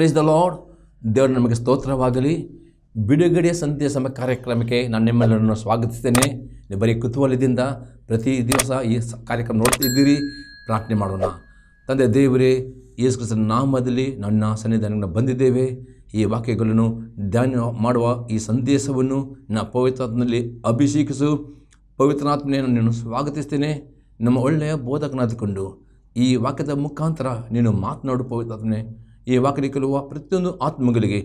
praise the lord ದೇವರು ನಮಗೆ ಸ್ತೋತ್ರವಾಗಲಿ ಬಿಡುಗಡೆಯ ಸಂತೆಯ ಸಮ ಕಾರ್ಯಕ್ರಮಕ್ಕೆ ನಾನು ನಿಮ್ಮೆಲ್ಲರನ್ನು ಸ್ವಾಗತಿಸ್ತೇನೆ ನೀವು ಬರೀ ಕುತೂಹಲದಿಂದ ಪ್ರತಿ ದಿವಸ ಈ ಕಾರ್ಯಕ್ರಮ ನೋಡ್ತಿದ್ದೀರಿ ಪ್ರಾರ್ಥನೆ ಮಾಡೋಣ ತಂದೆ ದೇವರೇ ಯೇಸು ಕ್ರಿಸ್ತನ ನಾಮದಲ್ಲಿ ನನ್ನ ಸನ್ನಿಧಾನಗಳನ್ನು ಬಂದಿದ್ದೇವೆ ಈ ವಾಕ್ಯಗಳನ್ನು ಧ್ಯಾನ ಮಾಡುವ ಈ ಸಂದೇಶವನ್ನು ನಾ ಪವಿತ್ರಾತ್ಮನಲ್ಲಿ ಅಭಿಷೇಕಿಸು ಪವಿತ್ರಾತ್ಮನೇ ನಾನು ಸ್ವಾಗತಿಸ್ತೇನೆ ನಮ್ಮ ಒಳ್ಳೆಯ ಬೋಧಕನಾದಕೊಂಡು ಈ ವಾಕ್ಯದ ಮುಖಾಂತರ ನೀನು ಮಾತನಾಡು ಪವಿತ್ರಾತ್ಮನೇ ಈ ವಾಕ್ಯ ಕೆಲವು ಪ್ರತಿಯೊಂದು ಆತ್ಮಗಳಿಗೆ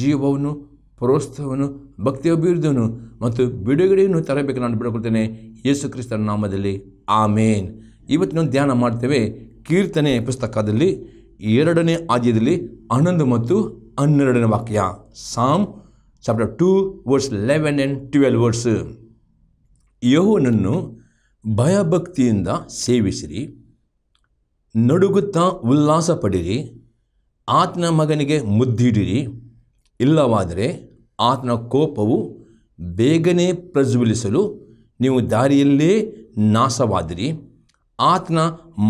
ಜೀವವನ್ನು ಪ್ರೋತ್ಸಾಹವನ್ನು ಭಕ್ತಿಯ ಅಭಿವೃದ್ಧಿಯನ್ನು ಮತ್ತು ಬಿಡುಗಡೆಯನ್ನು ತರಬೇಕು ನಾನು ಬಿಡಿಕೊಳ್ತೇನೆ ಯೇಸು ಕ್ರಿಸ್ತನ ನಾಮದಲ್ಲಿ ಆಮೇನ್ ಇವತ್ತಿನ ಧ್ಯಾನ ಮಾಡ್ತೇವೆ ಕೀರ್ತನೆ ಪುಸ್ತಕದಲ್ಲಿ ಎರಡನೇ ಆದ್ಯದಲ್ಲಿ ಹನ್ನೊಂದು ಮತ್ತು ಹನ್ನೆರಡನೇ ವಾಕ್ಯ psalm chapter two words eleven and twelve words ಯಹೋನನ್ನು ಭಯಭಕ್ತಿಯಿಂದ ಸೇವಿಸಿರಿ ನಡುಗುತ್ತಾ ಉಲ್ಲಾಸ ಪಡಿರಿ ಆತನ ಮಗನಿಗೆ ಮುದ್ದಿಡಿರಿ ಇಲ್ಲವಾದರೆ ಆತನ ಕೋಪವು ಬೇಗನೆ ಪ್ರಜ್ವಲಿಸಲು ನೀವು ದಾರಿಯಲ್ಲೇ ನಾಶವಾದಿರಿ ಆತನ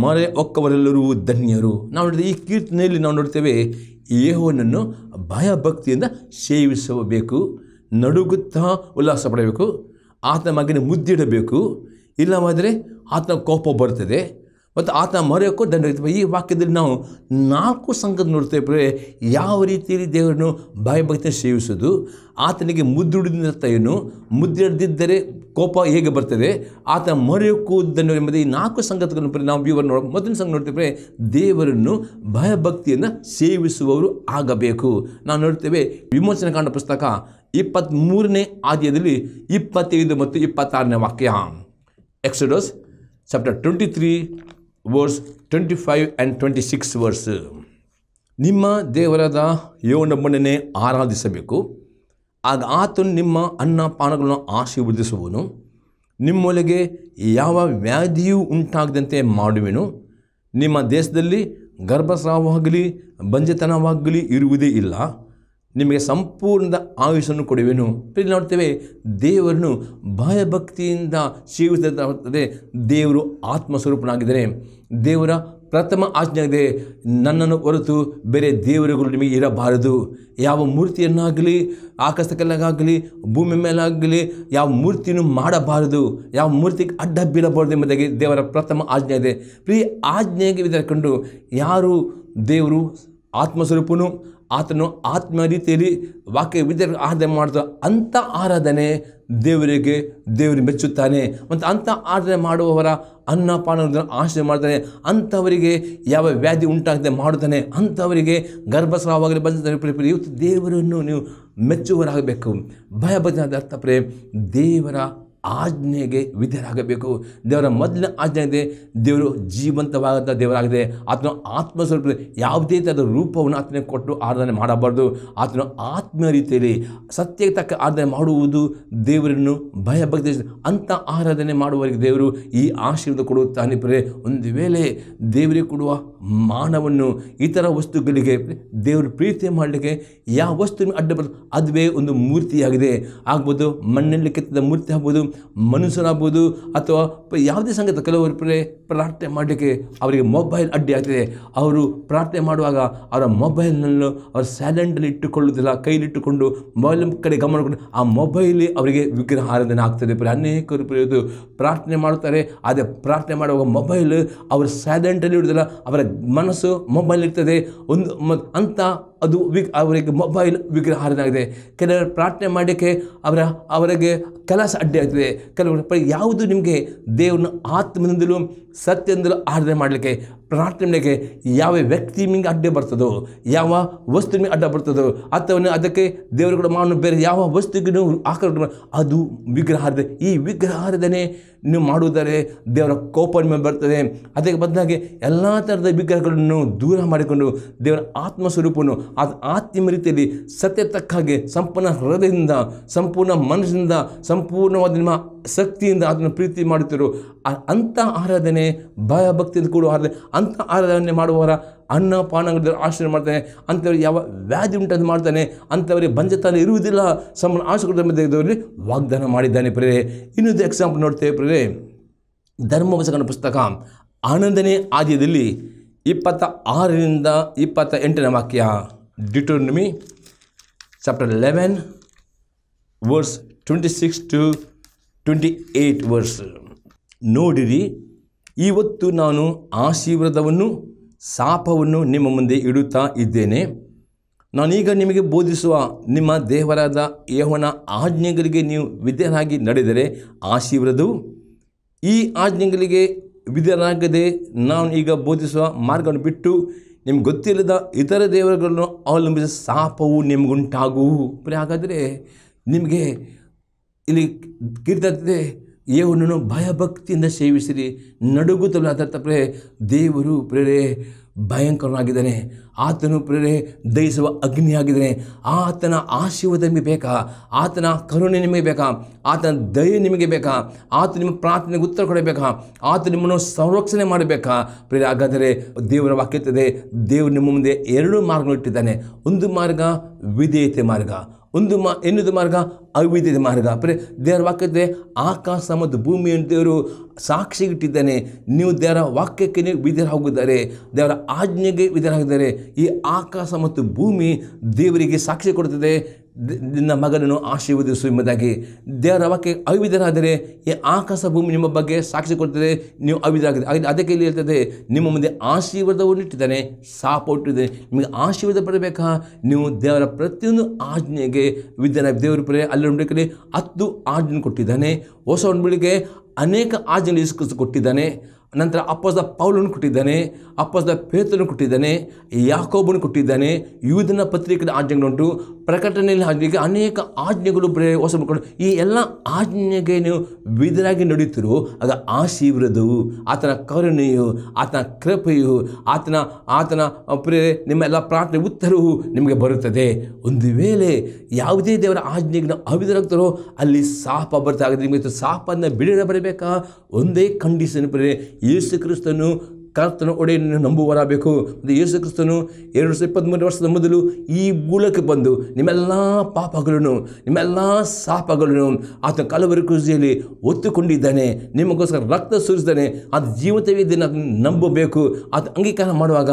ಮರೆ ಒಕ್ಕವರೆಲ್ಲರೂ ಧನ್ಯರು ನಾವು ನೋಡಿದ್ರೆ ಈ ಕೀರ್ತನೆಯಲ್ಲಿ ನಾವು ನೋಡ್ತೇವೆ ಯೇಹೋನನ್ನು ಭಯಭಕ್ತಿಯಿಂದ ಸೇವಿಸಬೇಕು ನಡುಗುತ್ತಾ ಉಲ್ಲಾಸ ಪಡಬೇಕು ಆತನ ಮಗನ ಮುದ್ದಿಡಬೇಕು ಇಲ್ಲವಾದರೆ ಆತನ ಕೋಪ ಬರ್ತದೆ ಮತ್ತು ಆತನ ಮೊರೆಯಕ್ಕೂ ದಂಡ ಈ ವಾಕ್ಯದಲ್ಲಿ ನಾವು ನಾಲ್ಕು ಸಂಘದ ನೋಡ್ತೇವೆ ಯಾವ ರೀತಿಯಲ್ಲಿ ದೇವರನ್ನು ಭಯಭಕ್ತಿಯನ್ನು ಸೇವಿಸೋದು ಆತನಿಗೆ ಮುದ್ದುಡಿದಿರ್ತ ಏನು ಮುದ್ದಿಡ್ದಿದ್ದರೆ ಕೋಪ ಹೇಗೆ ಬರ್ತದೆ ಆತ ಮರೆಯೋಕ್ಕೂ ದಂಡ ಎಂಬುದು ಈ ನಾಲ್ಕು ಸಂಗತಿಗಳನ್ನು ನಾವು ವಿವರ ನೋಡ ಮೊದಲನೇ ಸಂಘ ನೋಡ್ತೇವೆ ದೇವರನ್ನು ಭಯಭಕ್ತಿಯನ್ನು ಸೇವಿಸುವವರು ಆಗಬೇಕು ನಾವು ನೋಡ್ತೇವೆ ವಿಮೋಚನಕಾಂಡ ಪುಸ್ತಕ ಇಪ್ಪತ್ತ್ಮೂರನೇ ಆದ್ಯದಲ್ಲಿ ಇಪ್ಪತ್ತೈದು ಮತ್ತು ಇಪ್ಪತ್ತಾರನೇ ವಾಕ್ಯ Exodus chapter twenty three verse twenty five and twenty six verse ನಿಮ್ಮ ದೇವರಾದ ಯೋನೊಬ್ಬನನ್ನೇ ಆರಾಧಿಸಬೇಕು ಆಗ ಆತನು ನಿಮ್ಮ ಅನ್ನ ಪಾನಗಳನ್ನು ಆಶೀರ್ವದಿಸುವನು ನಿಮ್ಮೊಳಗೆ ಯಾವ ವ್ಯಾಧಿಯೂ ಉಂಟಾಗದಂತೆ ಮಾಡುವೆನು ನಿಮ್ಮ ದೇಶದಲ್ಲಿ ಗರ್ಭಸ್ರಾವವಾಗಲಿ ಬಂಜೆತನವಾಗಲಿ ಇರುವುದೇ ಇಲ್ಲ ನಿಮಗೆ ಸಂಪೂರ್ಣದ ಆಯುಷನ್ನು ಕೊಡುವೆನು ಇಲ್ಲಿ ನೋಡ್ತೇವೆ ದೇವರನ್ನು ಭಯಭಕ್ತಿಯಿಂದ ಸೇವಿಸುತ್ತದೆ ದೇವರು ಆತ್ಮಸ್ವರೂಪನಾಗಿದ್ದಾರೆ ದೇವರ ಪ್ರಥಮ ಆಜ್ಞೆ ಆಜ್ಞೆಯಾಗಿದೆ ನನ್ನನ್ನು ಹೊರತು ಬೇರೆ ದೇವರುಗಳು ನಿಮಗೆ ಇರಬಾರದು ಯಾವ ಮೂರ್ತಿಯನ್ನಾಗಲಿ ಆಕಾಶಕ್ಕೆಲ್ಲಾಗಲಿ ಭೂಮಿ ಮೇಲಾಗಲಿ ಯಾವ ಮೂರ್ತಿಯನ್ನು ಮಾಡಬಾರದು ಯಾವ ಮೂರ್ತಿಗೆ ಅಡ್ಡ ಬೀಳಬಾರದು ಎಂಬುದಾಗಿ ದೇವರ ಪ್ರಥಮ ಆಜ್ಞೆ ಇದೆ ಪ್ರೀ ಆಜ್ಞೆಗೆ ವಿಧಕೊಂಡು ಯಾರು ದೇವರು ಆತ್ಮಸ್ವರೂಪನು ಆತನು ಆತ್ಮ ರೀತಿಯಲ್ಲಿ ವಾಕ್ಯ ವಿದ್ಯೆ ಆರಾಧನೆ ಮಾಡಿದ ಅಂಥ ಆರಾಧನೆ ದೇವರಿಗೆ ದೇವರು ಮೆಚ್ಚುತ್ತಾನೆ ಮತ್ತು ಅಂಥ ಆರಾಧನೆ ಮಾಡುವವರ ಅನ್ನಪಾನ ಆಶ್ರಯ ಮಾಡ್ತಾನೆ ಅಂಥವರಿಗೆ ಯಾವ ವ್ಯಾಧಿ ಉಂಟಾಗದೆ ಮಾಡುತ್ತಾನೆ ಅಂಥವರಿಗೆ ಗರ್ಭಸ್ರಾವಾಗಲಿ ಬಂದ ಇವತ್ತು ದೇವರನ್ನು ನೀವು ಮೆಚ್ಚುವರಾಗಬೇಕು ಭಯಭಜನಾದ ಅರ್ಥ ಪ್ರೇ ದೇವರ ಆಜ್ಞೆಗೆ ವಿಧೇಯರಾಗಬೇಕು ದೇವರ ಮೊದಲಿನ ಆಜ್ಞೆ ಇದೆ ದೇವರು ಜೀವಂತವಾದಂಥ ದೇವರಾಗಿದೆ ಆತನ ಆತ್ಮಸ್ವರೂಪ ಯಾವುದೇ ಥರದ ರೂಪವನ್ನು ಆತನಿಗೆ ಕೊಟ್ಟು ಆರಾಧನೆ ಮಾಡಬಾರ್ದು ಆತನ ಆತ್ಮ ರೀತಿಯಲ್ಲಿ ಸತ್ಯಕ್ಕೆ ತಕ್ಕ ಆರಾಧನೆ ಮಾಡುವುದು ದೇವರನ್ನು ಭಯಭಕ್ತಿ ಅಂಥ ಆರಾಧನೆ ಮಾಡುವವರಿಗೆ ದೇವರು ಈ ಆಶೀರ್ವಾದ ಕೊಡುತ್ತಾನೆ ಪ್ರೇ ಒಂದು ವೇಳೆ ದೇವರಿಗೆ ಕೊಡುವ ಮಾನವನ್ನು ಇತರ ವಸ್ತುಗಳಿಗೆ ದೇವರು ಪ್ರೀತಿ ಮಾಡಲಿಕ್ಕೆ ಯಾವ ವಸ್ತುವಿನ ಅಡ್ಡ ಬರ್ತದೆ ಅದುವೇ ಒಂದು ಮೂರ್ತಿಯಾಗಿದೆ ಆಗ್ಬೋದು ಮಣ್ಣಲ್ಲಿ ಕೆತ್ತಿದ ಮೂರ್ತಿ ಆಗ್ಬೋದು ಮನುಷ್ಯನಾಗ್ಬೋದು ಅಥವಾ ಯಾವುದೇ ಸಂಗತಿ ಪ್ರೇ ಪ್ರಾರ್ಥನೆ ಮಾಡಲಿಕ್ಕೆ ಅವರಿಗೆ ಮೊಬೈಲ್ ಅಡ್ಡಿ ಆಗ್ತದೆ ಅವರು ಪ್ರಾರ್ಥನೆ ಮಾಡುವಾಗ ಅವರ ಮೊಬೈಲ್ನಲ್ಲೂ ಅವರು ಸ್ಯಾಲೆಂಡಲ್ಲಿ ಇಟ್ಟುಕೊಳ್ಳುವುದಿಲ್ಲ ಕೈಲಿಟ್ಟುಕೊಂಡು ಮೊಬೈಲ್ ಕಡೆ ಗಮನ ಕೊಟ್ಟು ಆ ಮೊಬೈಲ್ ಅವರಿಗೆ ವಿಗ್ರಹ ಆರಾಧನೆ ಆಗ್ತದೆ ಅನೇಕರು ಪ್ರಿಯರು ಪ್ರಾರ್ಥನೆ ಮಾಡುತ್ತಾರೆ ಆದರೆ ಪ್ರಾರ್ಥನೆ ಮಾಡುವಾಗ ಮೊಬೈಲ್ ಅವರ ಸ್ಯಾಲೆಂಡಲ್ಲಿ ಇಡೋದಿಲ್ಲ ಅವರ ಮನಸ್ಸು ಮೊಬೈಲ್ ಇರ್ತದೆ ಒಂದು ಅಂತ ಅದು ವಿಗ್ ಅವರಿಗೆ ಮೊಬೈಲ್ ವಿಗ್ರಹ ಆಗಿದೆ ಕೆಲವರು ಪ್ರಾರ್ಥನೆ ಮಾಡಲಿಕ್ಕೆ ಅವರ ಅವರಿಗೆ ಕೆಲಸ ಅಡ್ಡಿ ಆಗ್ತದೆ ಕೆಲವರು ಯಾವುದು ನಿಮಗೆ ದೇವ್ರನ್ನ ಆತ್ಮದಿಂದಲೂ ಸತ್ಯಂದ್ರ ಆರಾಧನೆ ಮಾಡಲಿಕ್ಕೆ ಪ್ರಾರ್ಥನೆಗೆ ಯಾವ ವ್ಯಕ್ತಿ ಮಿಂಗೆ ಅಡ್ಡ ಬರ್ತದೋ ಯಾವ ವಸ್ತು ಮಿಂಗೆ ಅಡ್ಡ ಬರ್ತದೋ ಅಥವಾ ಅದಕ್ಕೆ ದೇವರುಗಳು ಮಾವನ ಬೇರೆ ಯಾವ ವಸ್ತುಗೂ ಆಕರ ಅದು ವಿಗ್ರಹಾರ್ಧನೆ ಈ ವಿಗ್ರಹಾರ್ಧನೆ ನೀವು ಮಾಡುವುದರೆ ದೇವರ ಕೋಪ ನಿಮ್ಮ ಬರ್ತದೆ ಅದಕ್ಕೆ ಬದಲಾಗಿ ಎಲ್ಲ ಥರದ ವಿಗ್ರಹಗಳನ್ನು ದೂರ ಮಾಡಿಕೊಂಡು ದೇವರ ಆತ್ಮಸ್ವರೂಪವನ್ನು ಅದು ಆತ್ಮ ರೀತಿಯಲ್ಲಿ ಸತ್ಯ ತಕ್ಕಾಗೆ ಸಂಪೂರ್ಣ ಹೃದಯದಿಂದ ಸಂಪೂರ್ಣ ಮನಸ್ಸಿನಿಂದ ಸಂಪೂರ್ಣವಾದ ನಿಮ್ಮ ಶಕ್ತಿಯಿಂದ ಅದನ್ನು ಪ್ರೀತಿ ಮಾಡುತ್ತಿರು ಅಂಥ ಆರಾಧನೆ ಭಯ ಭಕ್ತಿಯಿಂದ ಕೂಡ ಆರಾಧನೆ ಅಂಥ ಆರಾಧನೆ ಮಾಡುವವರ ಅನ್ನ ಪಾನಂಗದಲ್ಲಿ ಆಶ್ರಯ ಮಾಡ್ತಾನೆ ಅಂಥವ್ರಿಗೆ ಯಾವ ವ್ಯಾಧಿ ಉಂಟದು ಮಾಡ್ತಾನೆ ಅಂಥವರಿಗೆ ಬಂಜತನ ಇರುವುದಿಲ್ಲ ಸಮ ಆಶುಗಳ ವಾಗ್ದಾನ ಮಾಡಿದ್ದಾನೆ ಪ್ರೇರೆ ಇನ್ನೊಂದು ಎಕ್ಸಾಂಪಲ್ ನೋಡ್ತೇವೆ ಪ್ರೇರೆ ಧರ್ಮವಸಕನ ಪುಸ್ತಕ ಆನಂದನೇ ಆದ್ಯದಲ್ಲಿ ಇಪ್ಪತ್ತ ಆರರಿಂದ ಇಪ್ಪತ್ತ ಎಂಟನೇ ವಾಕ್ಯ Deuteronomy chapter eleven verse twenty six to twenty eight verse ನೋಡಿರಿ ಇವತ್ತು ನಾನು ಆಶೀರ್ವಾದವನ್ನು ಶಾಪವನ್ನು ನಿಮ್ಮ ಮುಂದೆ ಇಡುತ್ತಾ ಇದ್ದೇನೆ ನಾನೀಗ ನಿಮಗೆ ಬೋಧಿಸುವ ನಿಮ್ಮ ದೇವರಾದ ಯೋಹನ ಆಜ್ಞೆಗಳಿಗೆ ನೀವು ವಿದ್ಯರಾಗಿ ನಡೆದರೆ ಆಶೀವ್ರದು ಈ ಆಜ್ಞೆಗಳಿಗೆ ವಿದ್ಯರಾಗದೆ ನಾನು ಈಗ ಬೋಧಿಸುವ ಮಾರ್ಗವನ್ನು ಬಿಟ್ಟು ನಿಮ್ಗೆ ಗೊತ್ತಿಲ್ಲದ ಇತರ ದೇವರುಗಳನ್ನು ಅವಲಂಬಿಸಿದ ಶಾಪವು ನಿಮಗುಂಟಾಗುವು ಹಾಗಾದರೆ ನಿಮಗೆ ಇಲ್ಲಿ ಕೀರ್ತದೆ ಯೇವನನ್ನು ಭಯಭಕ್ತಿಯಿಂದ ಸೇವಿಸಿರಿ ನಡುಗುತ್ತಲೂ ಅದರ ತಪ್ಪರೇ ದೇವರು ಪ್ರೇರೇ ಭಯಂಕರನಾಗಿದ್ದಾನೆ ಆತನು ಪ್ರೇರೇ ದಯಿಸುವ ಅಗ್ನಿಯಾಗಿದ್ದಾನೆ ಆತನ ಆಶೀರ್ವಾದ ನಿಮಗೆ ಬೇಕಾ ಆತನ ಕರುಣೆ ನಿಮಗೆ ಬೇಕಾ ಆತನ ದಯೆ ನಿಮಗೆ ಬೇಕಾ ಆತ ನಿಮ್ಮ ಪ್ರಾರ್ಥನೆಗೆ ಉತ್ತರ ಕೊಡಬೇಕಾ ಆತ ನಿಮ್ಮನ್ನು ಸಂರಕ್ಷಣೆ ಮಾಡಬೇಕಾ ಪ್ರೇರೆ ಹಾಗಾದರೆ ದೇವರ ವಾಕ್ಯತ್ತದೆ ದೇವರು ನಿಮ್ಮ ಮುಂದೆ ಎರಡು ಮಾರ್ಗಗಳು ಇಟ್ಟಿದ್ದಾನೆ ಒಂದು ಮಾರ್ಗ ವಿಧೇಯತೆ ಮಾರ್ಗ ಒಂದು ಮಾ ಎನ್ನುವುದು ಮಾರ್ಗ ಅವಿದ್ಯದ ಮಾರ್ಗ ಅಂದರೆ ದೇವರ ವಾಕ್ಯದೇ ಆಕಾಶ ಮತ್ತು ಭೂಮಿಯನ್ನು ದೇವರು ಇಟ್ಟಿದ್ದಾನೆ ನೀವು ದೇವರ ವಾಕ್ಯಕ್ಕೆ ನೀವು ಹೋಗಿದ್ದಾರೆ ದೇವರ ಆಜ್ಞೆಗೆ ವಿಧರಾಗಿದ್ದಾರೆ ಈ ಆಕಾಶ ಮತ್ತು ಭೂಮಿ ದೇವರಿಗೆ ಸಾಕ್ಷಿ ಕೊಡುತ್ತದೆ ನಿನ್ನ ಮಗನನ್ನು ಆಶೀರ್ವದಿಸು ಎಂಬುದಾಗಿ ದೇವರ ವಾಕ್ಯ ಅವಿಧರಾದರೆ ಈ ಆಕಾಶ ಭೂಮಿ ನಿಮ್ಮ ಬಗ್ಗೆ ಸಾಕ್ಷಿ ಕೊಡ್ತದೆ ನೀವು ಅವಿಧರಾಗಿದೆ ಅದಕ್ಕೆ ಇಲ್ಲಿ ಹೇಳ್ತದೆ ನಿಮ್ಮ ಮುಂದೆ ಆಶೀರ್ವಾದವನ್ನು ಇಟ್ಟಿದ್ದಾನೆ ಶಾಪ ನಿಮಗೆ ಆಶೀರ್ವಾದ ಪಡಬೇಕಾ ನೀವು ದೇವರ ಪ್ರತಿಯೊಂದು ಆಜ್ಞೆಗೆ ವಿಧಾನ ದೇವರ ಪಡೆ ಅಲ್ಲಿ ಕಡೆ ಹತ್ತು ಆಜ್ಞೆ ಕೊಟ್ಟಿದ್ದಾನೆ ಹೊಸ ಒಂದು ಬೆಳಿಗ್ಗೆ ಅನೇಕ ಆಜ್ಞೆ ಕೊಟ್ಟಿದ್ದಾನೆ ನಂತರ ಅಪ್ಪಸ್ದ ಪೌಲನ್ನು ಕೊಟ್ಟಿದ್ದಾನೆ ಅಪ್ಪಸ್ದ ಪೇತನ್ನು ಕೊಟ್ಟಿದ್ದಾನೆ ಯಾಕೋಬನ್ನು ಕೊಟ್ಟಿದ್ದಾನೆ ಯೂದನ ಪತ್ರಿಕೆಯ ಆಜ್ಞೆಗಳುಂಟು ಪ್ರಕಟಣೆಯಲ್ಲಿ ಆಜ್ಞೆಗೆ ಅನೇಕ ಆಜ್ಞೆಗಳು ಹೊಸ ಮಾಡಿಕೊಂಡು ಈ ಎಲ್ಲ ಆಜ್ಞೆಗೆ ನೀವು ಬಿದಿರಾಗಿ ನಡೆಯುತ್ತಿರೋ ಆಗ ಆಶೀವ್ರದವು ಆತನ ಕರುಣೆಯು ಆತನ ಕೃಪೆಯು ಆತನ ಆತನ ಪ್ರೇ ನಿಮ್ಮ ಎಲ್ಲ ಪ್ರಾರ್ಥನೆ ಉತ್ತರವು ನಿಮಗೆ ಬರುತ್ತದೆ ಒಂದು ವೇಳೆ ಯಾವುದೇ ದೇವರ ಆಜ್ಞೆಗೆ ನಾವು ಅವಿದರಾಗ್ತಾರೋ ಅಲ್ಲಿ ಸಾಪ ಬರ್ತಾ ಆಗುತ್ತೆ ನಿಮಗೆ ಸಾಪನ್ನು ಬಿಡಿರ ಬರಬೇಕು ಕ ಒಂದೇ ಕಂಡೀಷನ್ ಬರೀ ಯೇಸು ಕ್ರಿಸ್ತನು ಕರ್ತನ ಒಡೆಯನ್ನು ನಂಬುವರಾಗಬೇಕು ಮತ್ತು ಯೇಸು ಕ್ರಿಸ್ತನು ಎರಡು ಸಾವಿರದ ಇಪ್ಪತ್ತ್ಮೂರು ವರ್ಷದ ಮೊದಲು ಈ ಮೂಲಕ್ಕೆ ಬಂದು ನಿಮ್ಮೆಲ್ಲ ಪಾಪಗಳನ್ನು ನಿಮ್ಮೆಲ್ಲ ಶಾಪಗಳನ್ನು ಆತ ಕಲವರಿ ಕೃಷಿಯಲ್ಲಿ ಒತ್ತುಕೊಂಡಿದ್ದಾನೆ ನಿಮಗೋಸ್ಕರ ರಕ್ತ ಸುರಿಸಿದ್ದಾನೆ ಆತ ದಿನ ನಂಬಬೇಕು ಆತ ಅಂಗೀಕಾರ ಮಾಡುವಾಗ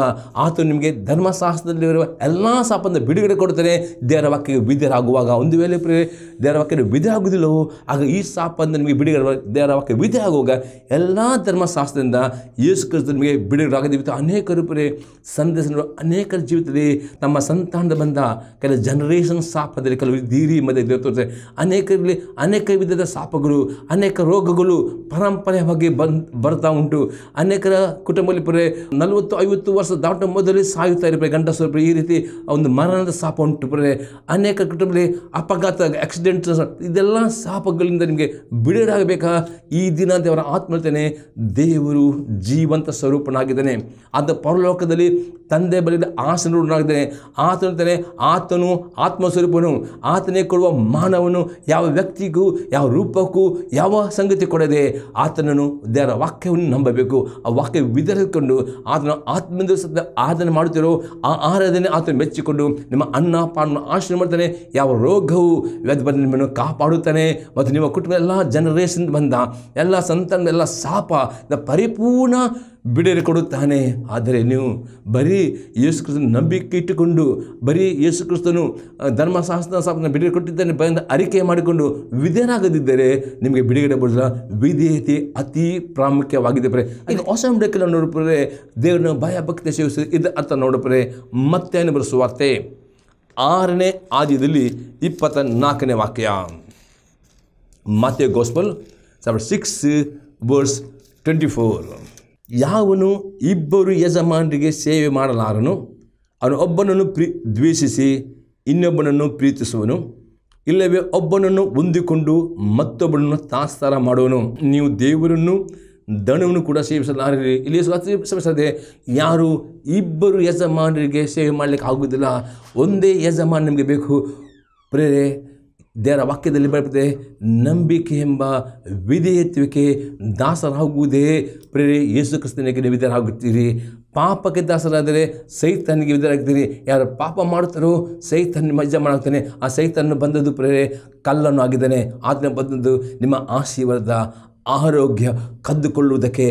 ಆತ ನಿಮಗೆ ಧರ್ಮಶಾಸ್ತ್ರದಲ್ಲಿರುವ ಎಲ್ಲ ಶಾಪದಿಂದ ಬಿಡುಗಡೆ ಕೊಡ್ತಾನೆ ದೇವರ ವಾಕ್ಯಕ್ಕೆ ಒಂದು ವೇಳೆ ಪ್ರೇ ದೇವರ ವಿದ್ಯೆ ಆಗುವುದಿಲ್ಲವೋ ಆಗ ಈ ಶಾಪದಿಂದ ನಿಮಗೆ ಬಿಡುಗಡೆ ದೇವರ ವಾಕ್ಯ ವಿದ್ಯೆ ಆಗುವಾಗ ಎಲ್ಲ ಧರ್ಮಶಾಸ್ತ್ರದಿಂದ ಯೇಸು ನಿಮಗೆ ನಮಗೆ ಬಿಡುಗಡೆ ನಿಮಿತ್ತ ಅನೇಕರು ಪುರೇ ಸಂದೇಶ ಅನೇಕರ ಜೀವಿತದಲ್ಲಿ ನಮ್ಮ ಸಂತಾನದ ಬಂದ ಕೆಲ ಜನರೇಷನ್ ಸಾಪದಲ್ಲಿ ಕೆಲವು ದೀರಿ ಮಧ್ಯೆ ತೋರಿಸ್ತಾರೆ ಅನೇಕರಲ್ಲಿ ಅನೇಕ ವಿಧದ ಶಾಪಗಳು ಅನೇಕ ರೋಗಗಳು ಪರಂಪರೆಯ ಬಂದು ಬರ್ತಾ ಉಂಟು ಅನೇಕರ ಕುಟುಂಬದಲ್ಲಿ ಪುರೇ ನಲವತ್ತು ಐವತ್ತು ವರ್ಷ ದಾಟ ಮೊದಲೇ ಸಾಯುತ್ತಾ ಗಂಡ ಸ್ವರೂಪ ಈ ರೀತಿ ಒಂದು ಮರಣದ ಸಾಪ ಉಂಟು ಪುರೇ ಅನೇಕ ಕುಟುಂಬದಲ್ಲಿ ಅಪಘಾತ ಆಕ್ಸಿಡೆಂಟ್ ಇದೆಲ್ಲ ಶಾಪಗಳಿಂದ ನಿಮಗೆ ಬಿಡುಗಡೆ ಈ ದಿನ ದೇವರ ಆತ್ಮಹತ್ಯೆ ದೇವರು ಜೀವಂತ ಸ್ವರೂಪ ಸ್ವರೂಪನಾಗಿದ್ದಾನೆ ಆತ ಪರಲೋಕದಲ್ಲಿ ತಂದೆ ಬಲಿದ ಬಳಿಗೆ ಆತನು ತಾನೆ ಆತನು ಆತ್ಮಸ್ವರೂಪನು ಆತನೇ ಕೊಡುವ ಮಾನವನು ಯಾವ ವ್ಯಕ್ತಿಗೂ ಯಾವ ರೂಪಕ್ಕೂ ಯಾವ ಸಂಗತಿ ಕೊಡದೆ ಆತನನ್ನು ದೇವರ ವಾಕ್ಯವನ್ನು ನಂಬಬೇಕು ಆ ವಾಕ್ಯ ವಿಧರಿಸಿಕೊಂಡು ಆತನ ಆತ್ಮದಿಂದ ಆರಾಧನೆ ಮಾಡುತ್ತಿರೋ ಆ ಆರಾಧನೆ ಆತನ ಮೆಚ್ಚಿಕೊಂಡು ನಿಮ್ಮ ಅನ್ನ ಪಾನ ಆಶ್ರಯ ಮಾಡ್ತಾನೆ ಯಾವ ರೋಗವು ಬಂದು ನಿಮ್ಮನ್ನು ಕಾಪಾಡುತ್ತಾನೆ ಮತ್ತು ನಿಮ್ಮ ಕುಟುಂಬ ಎಲ್ಲ ಜನರೇಷನ್ ಬಂದ ಎಲ್ಲ ಸಂತಾನ ಎಲ್ಲ ಸಾಪ ಪರಿಪೂರ್ಣ ಬಿಡುಗಡೆ ಕೊಡುತ್ತಾನೆ ಆದರೆ ನೀವು ಬರೀ ಯೇಸುಕ್ರಿಸ್ತನ ನಂಬಿಕೆ ಇಟ್ಟುಕೊಂಡು ಬರೀ ಯೇಸುಕ್ರಿಸ್ತನು ಕ್ರಿಸ್ತನು ಧರ್ಮಶಾಸ್ತ್ರ ಬಿಡುಗಡೆ ಕೊಟ್ಟಿದ್ದಾನೆ ಬಂದ ಅರಿಕೆ ಮಾಡಿಕೊಂಡು ವಿಧೇನಾಗದಿದ್ದರೆ ನಿಮಗೆ ಬಿಡುಗಡೆ ಬರೋದಿಲ್ಲ ವಿಧೇಯತೆ ಅತಿ ಪ್ರಾಮುಖ್ಯವಾಗಿದೆ ಪರೇ ಇದು ಹೊಸ ಡಕ್ಕೆಲ್ಲ ನೋಡಿದ್ರೆ ದೇವರನ್ನು ಭಯ ಭಕ್ತಿ ಸೇವಿಸಿದ ಇದು ಅರ್ಥ ನೋಡಿದ್ರೆ ಮತ್ತೆ ಬರೆಸುವಾರ್ತೆ ಆರನೇ ಆದ್ಯದಲ್ಲಿ ಇಪ್ಪತ್ತ ನಾಲ್ಕನೇ ವಾಕ್ಯ ಮತ್ತೆ ಗೋಸ್ಪಲ್ ಸಾವಿರದ ಸಿಕ್ಸ್ ವರ್ಸ್ ಟ್ವೆಂಟಿ ಫೋರ್ ಯಾವನು ಇಬ್ಬರು ಯಜಮಾನರಿಗೆ ಸೇವೆ ಮಾಡಲಾರನು ಅವನು ಒಬ್ಬನನ್ನು ಪ್ರೀ ದ್ವೇಷಿಸಿ ಇನ್ನೊಬ್ಬನನ್ನು ಪ್ರೀತಿಸುವನು ಇಲ್ಲವೇ ಒಬ್ಬನನ್ನು ಹೊಂದಿಕೊಂಡು ಮತ್ತೊಬ್ಬನನ್ನು ತಾಸ್ತಾರ ಮಾಡುವನು ನೀವು ದೇವರನ್ನು ದಣವನ್ನು ಕೂಡ ಸೇವಿಸಲಾರಿರಿ ಇಲ್ಲಿ ಸೇವಿಸದೆ ಯಾರು ಇಬ್ಬರು ಯಜಮಾನರಿಗೆ ಸೇವೆ ಮಾಡಲಿಕ್ಕೆ ಆಗುವುದಿಲ್ಲ ಒಂದೇ ಯಜಮಾನ ನಿಮಗೆ ಬೇಕು ಪ್ರೇರೆ ದೇವರ ವಾಕ್ಯದಲ್ಲಿ ಬರ್ತದೆ ನಂಬಿಕೆ ಎಂಬ ವಿಧೇಯತ್ವಕ್ಕೆ ದಾಸರಾಗುವುದೇ ಪ್ರೇರೆ ಯೇಸು ಕ್ರಿಸ್ತನಿಗೆ ವಿಧರಾಗುತ್ತೀರಿ ಪಾಪಕ್ಕೆ ದಾಸರಾದರೆ ಸೈತನಿಗೆ ವಿಧರಾಗುತ್ತೀರಿ ಯಾರು ಪಾಪ ಮಾಡುತ್ತಾರೋ ಸೈತನ್ ಮಜ್ಜ ಮಾಡ್ತಾನೆ ಆ ಸೈತನ್ನು ಬಂದದ್ದು ಪ್ರೇರೆ ಕಲ್ಲನ್ನು ಆಗಿದ್ದಾನೆ ಆತನ ಬಂದದ್ದು ನಿಮ್ಮ ಆಶೀರ್ವಾದ ಆರೋಗ್ಯ ಕದ್ದುಕೊಳ್ಳುವುದಕ್ಕೆ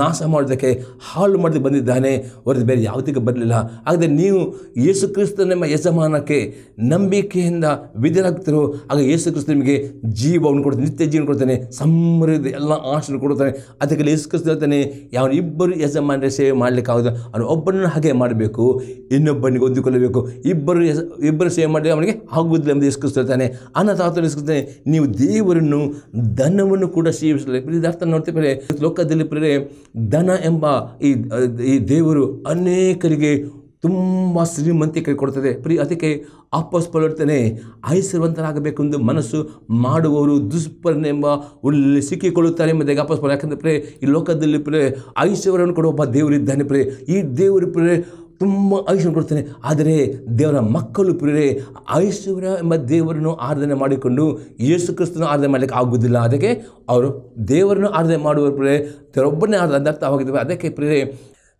ನಾಶ ಮಾಡೋದಕ್ಕೆ ಹಾಳು ಮಾಡಿದ ಬಂದಿದ್ದಾನೆ ಹೊರತು ಬೇರೆ ಯಾವುದಕ್ಕೆ ಬರಲಿಲ್ಲ ಆದರೆ ನೀವು ಯೇಸು ಕ್ರಿಸ್ತ ನಿಮ್ಮ ಯಜಮಾನಕ್ಕೆ ನಂಬಿಕೆಯಿಂದ ವಿಧರಾಗ್ತಿರೋ ಆಗ ಯೇಸು ನಿಮಗೆ ಜೀವವನ್ನು ಕೊಡ್ತಾನೆ ನಿತ್ಯ ಜೀವನ ಕೊಡ್ತಾನೆ ಸಮೃದ್ಧ ಎಲ್ಲ ಆಶೀರ್ವಾದ ಕೊಡ್ತಾನೆ ಅದಕ್ಕೆ ಯೇಸು ಕ್ರಿಸ್ತ ಹೇಳ್ತಾನೆ ಯಾವ ಇಬ್ಬರು ಯಜಮಾನರ ಸೇವೆ ಮಾಡಲಿಕ್ಕೆ ಆಗೋದು ಅವನು ಒಬ್ಬನನ್ನು ಹಾಗೆ ಮಾಡಬೇಕು ಇನ್ನೊಬ್ಬನಿಗೆ ಹೊಂದಿಕೊಳ್ಳಬೇಕು ಇಬ್ಬರು ಇಬ್ಬರು ಸೇವೆ ಮಾಡಿದ್ರೆ ಅವನಿಗೆ ಆಗುವುದಿಲ್ಲ ಎಂದು ಯೇಸು ಕ್ರಿಸ್ತ ಹೇಳ್ತಾನೆ ಅನಾಥ ಇಸ್ಕೊಳ್ತಾನೆ ನೀವು ದೇವರನ್ನು ಧನವನ್ನು ಕೂಡ ಸೇವಿಸಲಿ ನೋಡ್ತಾರೆ ಪ್ರಿಯದಾರ್ತನ ನೋಡ್ತಾ ಪ್ರೇ ಲೋಕದಲ್ಲಿ ಪ್ರಿಯರೇ ಧನ ಎಂಬ ಈ ಈ ದೇವರು ಅನೇಕರಿಗೆ ತುಂಬ ಶ್ರೀಮಂತಿಕೆ ಕೊಡ್ತದೆ ಪ್ರೀ ಅದಕ್ಕೆ ಆಪಸ್ ಪಲಡ್ತಾನೆ ಆಯುಷ್ಯವಂತರಾಗಬೇಕೆಂದು ಮನಸ್ಸು ಮಾಡುವವರು ದುಷ್ಪರಿಣೆ ಎಂಬ ಒಳ್ಳೆ ಸಿಕ್ಕಿಕೊಳ್ಳುತ್ತಾರೆ ಎಂಬುದಾಗಿ ವಾಪಸ್ ಪಡ ಯಾಕಂದರೆ ಪ್ರೇ ಈ ಲೋಕದಲ್ಲಿ ಪ್ರೇ ಆಯುಷ್ಯವರನ್ನು ಕೊಡುವ ಒಬ್ಬ ದೇವರಿದ್ದಾನೆ ಪ್ರೇ ಈ ದೇವರು ಪ್ರೇ ತುಂಬ ಆಯುಷ್ಯ ಕೊಡ್ತಾನೆ ಆದರೆ ದೇವರ ಮಕ್ಕಳು ಪ್ರಿಯರೇ ಆಯುಷ್ಯರ ಎಂಬ ದೇವರನ್ನು ಆರಾಧನೆ ಮಾಡಿಕೊಂಡು ಯೇಸು ಕ್ರಿಸ್ತನ ಆರಾಧನೆ ಮಾಡಲಿಕ್ಕೆ ಆಗುವುದಿಲ್ಲ ಅದಕ್ಕೆ ಅವರು ದೇವರನ್ನು ಆರಾಧನೆ ಮಾಡುವ ಪ್ರಿಯರೇ ತೆರೊಬ್ಬನೇ ಆರಾಧನೆ ಅರ್ಥ ಆಗಿದ್ದಾವೆ ಅದಕ್ಕೆ ಪ್ರಿಯರೇ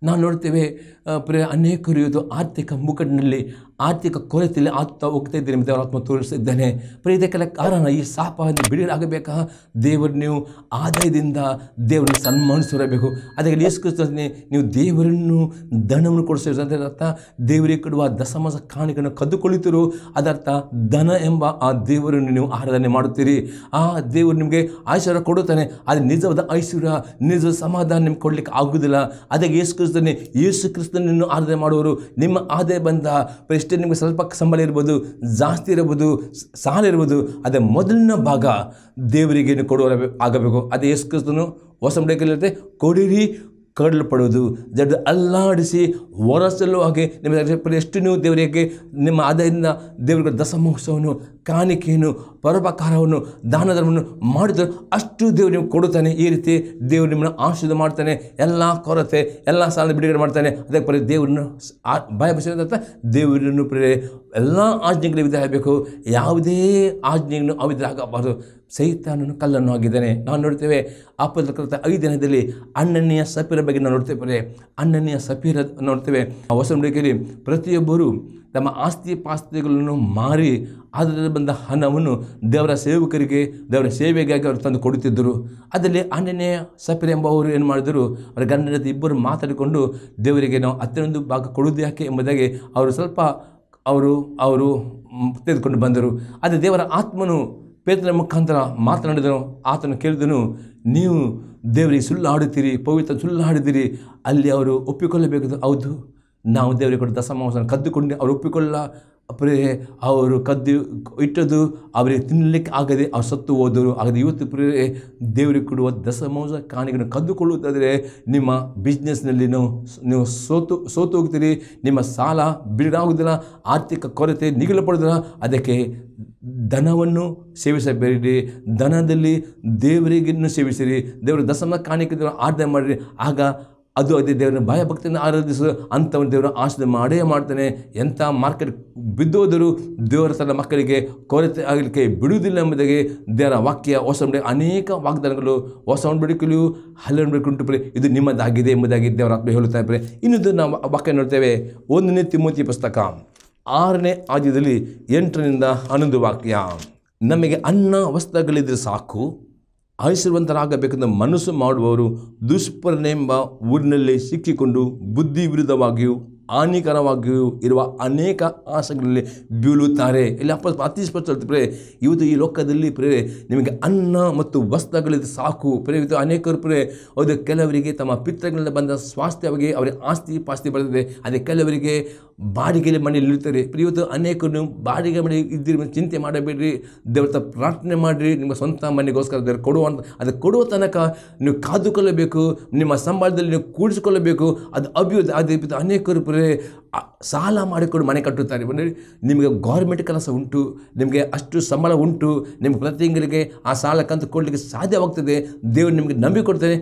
ನಾವು ನೋಡ್ತೇವೆ ಪ್ರಿಯ ಅನೇಕರು ಇವತ್ತು ಆರ್ಥಿಕ ಮುಖಂಡಿನಲ್ಲಿ ಆರ್ಥಿಕ ಕೊರತೆಯಲ್ಲಿ ಆಗ್ತಾ ಹೋಗ್ತಾ ಇದ್ದೀರಿ ದೇವರ ಆತ್ಮ ತೋರಿಸಿದ್ದಾನೆ ಪ್ರೀತಿ ಕೆಲ ಕಾರಣ ಈ ಶಾಪದಿಂದ ಬಿಡುಗಡೆಯಾಗಬೇಕಾ ದೇವರು ನೀವು ಆದಾಯದಿಂದ ದೇವರನ್ನು ಸನ್ಮಾನಿಸಿರಬೇಕು ಅದಕ್ಕೆ ಲೇಸ್ಕೊಳ್ತಾನೆ ನೀವು ದೇವರನ್ನು ಧನವನ್ನು ಕೊಡಿಸಿರೋ ಅದರರ್ಥ ದೇವರಿಗೆ ಕೊಡುವ ದಸಮಸ ಕಾಣಿಕೆಯನ್ನು ಕದ್ದುಕೊಳ್ಳುತ್ತಿರು ಅದರ್ಥ ಧನ ಎಂಬ ಆ ದೇವರನ್ನು ನೀವು ಆರಾಧನೆ ಮಾಡುತ್ತೀರಿ ಆ ದೇವರು ನಿಮಗೆ ಐಶ್ವರ್ಯ ಕೊಡುತ್ತಾನೆ ಆದರೆ ನಿಜವಾದ ಐಶ್ವರ್ಯ ನಿಜ ಸಮಾಧಾನ ನಿಮ್ಗೆ ಕೊಡಲಿಕ್ಕೆ ಆಗುವುದಿಲ್ಲ ಅದಕ್ಕೆ ಯೇಸು ಕ್ರಿಸ್ತನೇ ಯೇಸು ಕ್ರಿಸ್ತನನ್ನು ಆರಾಧನೆ ಮಾಡುವರು ನಿಮ್ಮ ಆದಾಯ ಬಂದ ಎಷ್ಟು ನಿಮಗೆ ಸ್ವಲ್ಪ ಸಂಬಳ ಇರ್ಬೋದು ಜಾಸ್ತಿ ಇರ್ಬೋದು ಸಾಲ ಇರ್ಬೋದು ಅದೇ ಮೊದಲಿನ ಭಾಗ ದೇವರಿಗೆ ಕೊಡುವ ಆಗಬೇಕು ಅದೇ ಎಷ್ಟು ಕ್ರಿಸ್ತನು ಹೊಸ ಮಡಕಲ್ಲಿರುತ್ತೆ ಕೊಡಿರಿ ಕಡಲ್ಪಡೋದು ಜಡ್ಡು ಅಲ್ಲಾಡಿಸಿ ಹೊರಸಲು ಹಾಗೆ ನಿಮಗೆ ಎಷ್ಟು ನೀವು ದೇವರಿಗೆ ನಿಮ್ಮ ಆದಾಯದಿಂದ ದೇವರಿಗೆ ದಸಮೋತ್ಸವವನ್ನು ಕಾಣಿಕೆಯನ್ನು ಪರೋಪಕಾರವನ್ನು ಧರ್ಮವನ್ನು ಮಾಡಿದ್ರು ಅಷ್ಟು ದೇವರು ನಿಮ್ಗೆ ಕೊಡುತ್ತಾನೆ ಈ ರೀತಿ ದೇವರು ನಿಮ್ಮನ್ನು ಆಶೀರ್ವಾದ ಮಾಡ್ತಾನೆ ಎಲ್ಲ ಕೊರತೆ ಎಲ್ಲ ಸಾಲದ ಬಿಡುಗಡೆ ಮಾಡ್ತಾನೆ ಅದಕ್ಕೆ ಪರಿ ದೇವರನ್ನು ಭಯಪಡಿಸಿದಂಥ ದೇವರನ್ನು ಪ್ರೇ ಎಲ್ಲ ಆಜ್ಞೆಗಳ ವಿಧ ಆಗಬೇಕು ಯಾವುದೇ ಆಜ್ಞೆಯನ್ನು ಅವಿದ್ರೆ ಆಗಬಾರದು ಸೈತಾನನು ಕಲ್ಲನ್ನು ಆಗಿದ್ದಾನೆ ನಾವು ನೋಡ್ತೇವೆ ಆಪದ ಐದು ದಿನದಲ್ಲಿ ಅಣ್ಣನೆಯ ಸಫೀರ ಬಗ್ಗೆ ನಾವು ನೋಡ್ತೇವೆ ಅಣ್ಣನೆಯ ಸಫೀರ ನೋಡ್ತೇವೆ ಹೊಸ ಮಡಿಕೆಯಲ್ಲಿ ಪ್ರತಿಯೊಬ್ಬರು ತಮ್ಮ ಆಸ್ತಿ ಪಾಸ್ತಿಗಳನ್ನು ಮಾರಿ ಅದರಲ್ಲಿ ಬಂದ ಹಣವನ್ನು ದೇವರ ಸೇವಕರಿಗೆ ದೇವರ ಸೇವೆಗಾಗಿ ಅವರು ತಂದು ಕೊಡುತ್ತಿದ್ದರು ಅದರಲ್ಲಿ ಆಂಜನೇಯ ಸಫಿರ್ ಎಂಬವರು ಏನು ಮಾಡಿದರು ಅವರ ಗಂಡನ ಇಬ್ಬರು ಮಾತಾಡಿಕೊಂಡು ದೇವರಿಗೆ ನಾವು ಹತ್ತಿನೊಂದು ಭಾಗ ಕೊಡುವುದು ಯಾಕೆ ಎಂಬುದಾಗಿ ಅವರು ಸ್ವಲ್ಪ ಅವರು ಅವರು ತೆಗೆದುಕೊಂಡು ಬಂದರು ಆದರೆ ದೇವರ ಆತ್ಮನು ಪೇತನ ಮುಖಾಂತರ ಮಾತನಾಡಿದನು ಆತನು ಕೇಳಿದನು ನೀವು ದೇವರಿಗೆ ಸುಳ್ಳು ಆಡುತ್ತೀರಿ ಪವಿತ್ರ ಸುಳ್ಳು ಆಡಿದ್ದೀರಿ ಅಲ್ಲಿ ಅವರು ಒಪ್ಪಿಕೊಳ್ಳಬೇಕು ಹೌದು ನಾವು ದೇವರಿಗೆ ಕೊಟ್ಟು ದಸಮಾಸವನ್ನು ಕದ್ದುಕೊಂಡು ಅವರು ಒಪ್ಪಿಕೊಳ್ಳ ಅವರು ಕದ್ದು ಇಟ್ಟದು ಅವರಿಗೆ ತಿನ್ನಲಿಕ್ಕೆ ಆಗದೆ ಅವ್ರು ಸತ್ತು ಹೋದರು ಆಗದೆ ಇವತ್ತು ಪ್ರೇ ದೇವರಿಗೆ ಕೊಡುವ ದಸಮಾಂಸ ಕಾಣಿಕೆಯನ್ನು ಕದ್ದುಕೊಳ್ಳುವುದಾದರೆ ನಿಮ್ಮ ಬಿಸ್ನೆಸ್ನಲ್ಲಿ ನೀವು ನೀವು ಸೋತು ಸೋತು ಹೋಗ್ತೀರಿ ನಿಮ್ಮ ಸಾಲ ಬಿಡಾಗುವುದಿಲ್ಲ ಆರ್ಥಿಕ ಕೊರತೆ ನಿಗಲ ಪಡೋದಿಲ್ಲ ಅದಕ್ಕೆ ಧನವನ್ನು ಸೇವಿಸಬೇಡಿ ಧನದಲ್ಲಿ ದೇವರಿಗನ್ನು ಸೇವಿಸಿರಿ ದೇವರ ದಸಮ ಕಾಣಿಕೆ ಆರ್ಧ ಮಾಡಿರಿ ಆಗ ಅದು ಅದೇ ದೇವರ ಭಯಭಕ್ತಿಯನ್ನು ಆರಾಧಿಸು ಅಂಥವನು ದೇವರ ಆಶೀರ್ವಾದ ಮಾಡೇ ಮಾಡ್ತಾನೆ ಎಂಥ ಮಾರ್ಕೆಟ್ ಬಿದ್ದೋದರೂ ದೇವರ ತನ್ನ ಮಕ್ಕಳಿಗೆ ಕೊರತೆ ಆಗಲಿಕ್ಕೆ ಬಿಡುವುದಿಲ್ಲ ಎಂಬುದಾಗಿ ದೇವರ ವಾಕ್ಯ ಹೊಸ ಅನೇಕ ವಾಗ್ದಾನಗಳು ಹೊಸ ಹಲ್ಲೆಂಡ್ ಹಲ್ಲು ಬಿಡುಕುಂಟು ಇದು ನಿಮ್ಮದಾಗಿದೆ ಎಂಬುದಾಗಿ ದೇವರ ಆತ್ಮ ಹೇಳುತ್ತಾ ಇಬ್ಬರೆ ಇನ್ನೊಂದು ನಾವು ವಾಕ್ಯ ನೋಡ್ತೇವೆ ಒಂದನೇ ತಿಮ್ಮೂತಿ ಪುಸ್ತಕ ಆರನೇ ಆದ್ಯದಲ್ಲಿ ಎಂಟರಿಂದ ಹನ್ನೊಂದು ವಾಕ್ಯ ನಮಗೆ ಅನ್ನ ವಸ್ತ್ರಗಳಿದ್ರೆ ಸಾಕು ಆಶೀರ್ವಂತರಾಗಬೇಕೆಂದು ಮನಸ್ಸು ಮಾಡುವವರು ಎಂಬ ಊರಿನಲ್ಲಿ ಸಿಕ್ಕಿಕೊಂಡು ಬುದ್ಧಿ ವಿರುದ್ಧವಾಗಿಯೂ ಹಾನಿಕರವಾಗಿಯೂ ಇರುವ ಅನೇಕ ಆಸೆಗಳಲ್ಲಿ ಬೀಳುತ್ತಾರೆ ಇಲ್ಲಿ ಅಪ್ಪ ಅತಿ ಸ್ಪಷ್ಟ ಪ್ರೇ ಇವತ್ತು ಈ ಲೋಕದಲ್ಲಿ ಪ್ರೇ ನಿಮಗೆ ಅನ್ನ ಮತ್ತು ವಸ್ತ್ರಗಳಿದ್ದು ಸಾಕು ಪ್ರೇ ಇವತ್ತು ಅನೇಕರು ಪ್ರೇ ಅದು ಕೆಲವರಿಗೆ ತಮ್ಮ ಪಿತೃಗಳಿಂದ ಬಂದ ಸ್ವಾಸ್ಥ್ಯವಾಗಿ ಅವರಿಗೆ ಆಸ್ತಿ ಪಾಸ್ತಿ ಬರ್ತದೆ ಅದೇ ಕೆಲವರಿಗೆ ಬಾಡಿಗೆಯಲ್ಲಿ ಮನೆಯಲ್ಲಿ ಇರ್ತಾರೆ ಇವತ್ತು ಅನೇಕರು ಬಾಡಿಗೆ ಮನೆ ಇದ್ದಿರ ಚಿಂತೆ ಮಾಡಬೇಡ್ರಿ ದೇವ್ರ ಪ್ರಾರ್ಥನೆ ಮಾಡಿರಿ ನಿಮ್ಮ ಸ್ವಂತ ಮನೆಗೋಸ್ಕರ ದೇವ್ರು ಕೊಡುವಂಥ ಅದು ಕೊಡುವ ತನಕ ನೀವು ಕಾದುಕೊಳ್ಳಬೇಕು ನಿಮ್ಮ ಸಂಬಳದಲ್ಲಿ ನೀವು ಕೂಡಿಸಿಕೊಳ್ಳಬೇಕು ಅದು ಅಭಿವೃದ್ಧಿ ಅದೇ ಅನೇಕರು ಸಾಲ ಮಾಡಿಕೊಂಡು ಮನೆ ಕಟ್ಟುತ್ತಾರೆ ನಿಮಗೆ ಗೌರ್ಮೆಂಟ್ ಕೆಲಸ ಉಂಟು ನಿಮಗೆ ಅಷ್ಟು ಸಂಬಳ ಉಂಟು ನಿಮಗೆ ಪ್ರತಿ ಆ ಸಾಲ ಕಂತು ಕೊಡಲಿಕ್ಕೆ ಸಾಧ್ಯವಾಗ್ತದೆ ದೇವರು ನಿಮಗೆ ನಂಬಿಕೊಡ್ತಾನೆ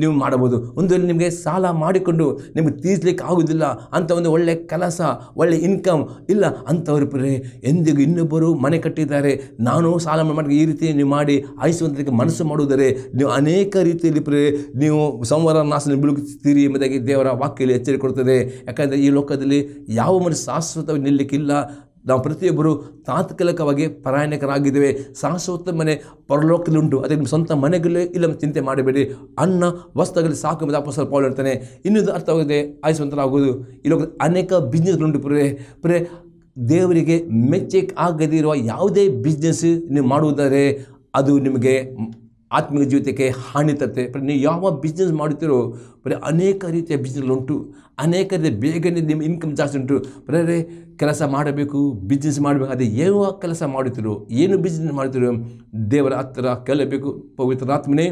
ನೀವು ಮಾಡಬಹುದು ಒಂದು ನಿಮಗೆ ಸಾಲ ಮಾಡಿಕೊಂಡು ನಿಮಗೆ ತೀರಿಸಲಿಕ್ಕೆ ಆಗುವುದಿಲ್ಲ ಅಂಥ ಒಂದು ಒಳ್ಳೆಯ ಕೆಲಸ ಒಳ್ಳೆ ಇನ್ಕಮ್ ಇಲ್ಲ ಪ್ರೇ ಎಂದಿಗೂ ಇನ್ನೊಬ್ಬರು ಮನೆ ಕಟ್ಟಿದ್ದಾರೆ ನಾನು ಸಾಲ ಮಾಡಿ ಈ ರೀತಿ ನೀವು ಮಾಡಿ ಆಯಿಸುವಂಥದಕ್ಕೆ ಮನಸ್ಸು ಮಾಡುವುದರೆ ನೀವು ಅನೇಕ ರೀತಿಯಲ್ಲಿ ಪ್ರೇ ನೀವು ಸಂವಾರ ನಾಶನ ಬೀಳುತ್ತೀರಿ ಎಂಬುದಾಗಿ ದೇವರ ವಾಕ್ಯಲ್ಲಿ ಎಚ್ಚರಿಕೆ ಕೊಡುತ್ತದೆ ಯಾಕಂದರೆ ಈ ಲೋಕದಲ್ಲಿ ಯಾವ ಮನಸ್ಸು ಶಾಶ್ವತವಾಗಿ ನಿಲ್ಲಕ್ಕಿಲ್ಲ ನಾವು ಪ್ರತಿಯೊಬ್ಬರು ತಾತ್ಕಾಲಿಕವಾಗಿ ಪರಾಯಣಿಕರಾಗಿದ್ದೇವೆ ಶಾಶ್ವತ ಮನೆ ಉಂಟು ಅದಕ್ಕೆ ನಿಮ್ಮ ಸ್ವಂತ ಮನೆಗಳೇ ಇಲ್ಲ ಚಿಂತೆ ಮಾಡಬೇಡಿ ಅನ್ನ ವಸ್ತುಗಳಲ್ಲಿ ಸಾಕು ದಾಪಸಲ್ ಪಾಲು ಇರ್ತಾನೆ ಇನ್ನೊಂದು ಅರ್ಥವಾಗಿದೆ ಆಯುಸ್ವಂತರಾಗುವುದು ಆಗೋದು ಲೋಕದ ಅನೇಕ ಬಿಸ್ನೆಸ್ಗಳುಂಟು ಪ್ರೇ ಪ್ರೇ ದೇವರಿಗೆ ಮೆಚ್ಚಕ್ಕೆ ಆಗದಿರುವ ಯಾವುದೇ ಬಿಸ್ನೆಸ್ ನೀವು ಮಾಡುವುದಾದರೆ ಅದು ನಿಮಗೆ ಆತ್ಮೀಯ ಜೀವಿತಕ್ಕೆ ಹಾನಿ ತರುತ್ತೆ ನೀವು ಯಾವ ಬಿಸ್ನೆಸ್ ಮಾಡುತ್ತೀರೋ ಬರೀ ಅನೇಕ ರೀತಿಯ ಉಂಟು ಅನೇಕ ರೀತಿಯ ಬೇಗನೆ ನಿಮ್ಮ ಇನ್ಕಮ್ ಜಾಸ್ತಿ ಉಂಟು ಬರೇ ಕೆಲಸ ಮಾಡಬೇಕು ಬಿಸ್ನೆಸ್ ಮಾಡಬೇಕು ಅದೇ ಯಾವ ಕೆಲಸ ಮಾಡುತ್ತಿರೋ ಏನು ಬಿಸ್ನೆಸ್ ಮಾಡುತ್ತೀರೋ ದೇವರ ಹತ್ತಿರ ಪವಿತ್ರ ಪವಿತ್ರಾತ್ಮನೇ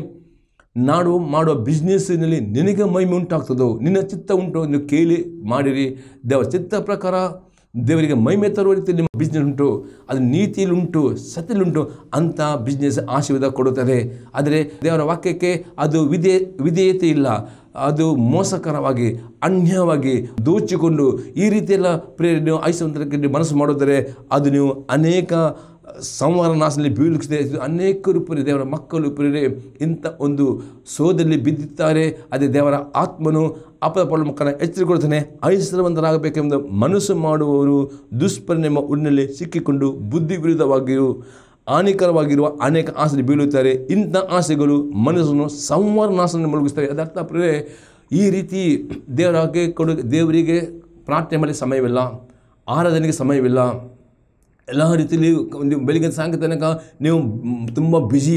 ನಾಡು ಮಾಡೋ ಬಿಸ್ನೆಸ್ಸಿನಲ್ಲಿ ನಿನಗೆ ಮಹಿಮೆ ಉಂಟಾಗ್ತದೋ ನಿನ್ನ ಚಿತ್ತ ಉಂಟು ನೀವು ಕೇಳಿ ಮಾಡಿರಿ ದೇವರ ಚಿತ್ತ ಪ್ರಕಾರ ದೇವರಿಗೆ ಮೈಮೆ ತರುವ ರೀತಿಯಲ್ಲಿ ನಿಮ್ಮ ಬಿಸ್ನೆಸ್ ಉಂಟು ಅದು ನೀತಿಯಲ್ಲುಂಟು ಸತ್ಯಲ್ಲುಂಟು ಅಂಥ ಬಿಸ್ನೆಸ್ ಆಶೀರ್ವಾದ ಕೊಡುತ್ತದೆ ಆದರೆ ದೇವರ ವಾಕ್ಯಕ್ಕೆ ಅದು ವಿಧೇ ವಿಧೇಯತೆ ಇಲ್ಲ ಅದು ಮೋಸಕರವಾಗಿ ಅನ್ಯವಾಗಿ ದೋಚಿಕೊಂಡು ಈ ರೀತಿಯೆಲ್ಲ ಪ್ರೇರಣೆ ಆಯಿಸುವಂಥಕ್ಕೆ ಮನಸ್ಸು ಮಾಡಿದರೆ ಅದು ನೀವು ಅನೇಕ ನಾಶದಲ್ಲಿ ಬೀಳುತ್ತದೆ ಅನೇಕರು ಪ್ರಿಯ ದೇವರ ಮಕ್ಕಳು ಪ್ರಿಯರೇ ಇಂಥ ಒಂದು ಸೋದಲ್ಲಿ ಬಿದ್ದಿದ್ದಾರೆ ಅದೇ ದೇವರ ಆತ್ಮನು ಅಪದ ಮಕ್ಕಳನ್ನು ಎಚ್ಚರಿಕೊಳ್ತಾನೆ ಐಶ್ವರ್ಯವಂತರಾಗಬೇಕೆಂದು ಮನಸ್ಸು ಮಾಡುವವರು ದುಷ್ಪರಿಣಾಮ ಉಣ್ಣಲ್ಲಿ ಸಿಕ್ಕಿಕೊಂಡು ಬುದ್ಧಿ ವಿರುದ್ಧವಾಗಿಯೂ ಹಾನಿಕರವಾಗಿರುವ ಅನೇಕ ಆಸೆಗೆ ಬೀಳುತ್ತಾರೆ ಇಂಥ ಆಸೆಗಳು ಮನಸ್ಸನ್ನು ನಾಶನ ಮುಳುಗಿಸ್ತಾರೆ ಅದರ್ಥ ಪ್ರೇ ಈ ರೀತಿ ದೇವರಾಗೆ ಕೊಡು ದೇವರಿಗೆ ಪ್ರಾರ್ಥನೆ ಮಾಡಲಿಕ್ಕೆ ಸಮಯವಿಲ್ಲ ಆರಾಧನೆಗೆ ಸಮಯವಿಲ್ಲ ಎಲ್ಲ ರೀತಿಯಲ್ಲಿ ನೀವು ಬೆಳಿಗ್ಗೆ ಸಾಯಂಕ ತನಕ ನೀವು ತುಂಬ ಬ್ಯುಸಿ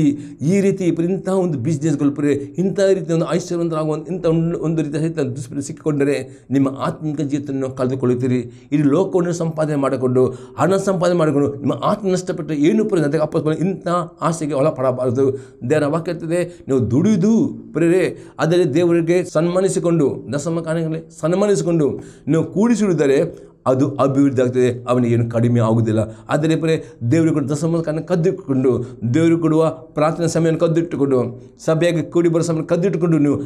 ಈ ರೀತಿ ಇಂಥ ಒಂದು ಬಿಸ್ನೆಸ್ಗಳು ಪರಿ ಇಂಥ ರೀತಿಯ ಒಂದು ಐಶ್ವರ್ಯವಂತರಾಗುವ ಇಂಥ ಒಂದು ಒಂದು ರೀತಿಯ ದುಷ್ಪರಿ ಸಿಕ್ಕಿಕೊಂಡರೆ ನಿಮ್ಮ ಆತ್ಮಿಕ ಜೀವಿತವನ್ನು ಕಳೆದುಕೊಳ್ಳುತ್ತೀರಿ ಇಲ್ಲಿ ಲೋಕವನ್ನು ಸಂಪಾದನೆ ಮಾಡಿಕೊಂಡು ಹಣ ಸಂಪಾದನೆ ಮಾಡಿಕೊಂಡು ನಿಮ್ಮ ಆತ್ಮ ನಷ್ಟಪಟ್ಟು ಏನು ಪರಿ ಅದಕ್ಕೆ ಅಪ್ಪ ಇಂಥ ಆಸೆಗೆ ಒಳಪಡಬಾರದು ದೇವರ ವಾಕ್ಯ ಇರ್ತದೆ ನೀವು ದುಡಿದು ಪ್ರೇರೆ ಅದರಲ್ಲಿ ದೇವರಿಗೆ ಸನ್ಮಾನಿಸಿಕೊಂಡು ದಸಮ ಕಾರಣಗಳಲ್ಲಿ ಸನ್ಮಾನಿಸಿಕೊಂಡು ನೀವು ಕೂಡಿಸಿಡಿದರೆ ಅದು ಅಭಿವೃದ್ಧಿ ಆಗ್ತದೆ ಅವನಿಗೇನು ಕಡಿಮೆ ಆಗುವುದಿಲ್ಲ ಆದರೆ ಪರೇ ದೇವರು ಕೊಡುವ ಕದ್ದು ಕದ್ದಿಟ್ಟುಕೊಂಡು ದೇವರು ಕೊಡುವ ಪ್ರಾರ್ಥನೆ ಸಮಯವನ್ನು ಕದ್ದಿಟ್ಟುಕೊಂಡು ಸಭೆಯಾಗಿ ಕೂಡಿ ಬರೋ ಸಮಯ ಕದ್ದಿಟ್ಟುಕೊಂಡು ನೀವು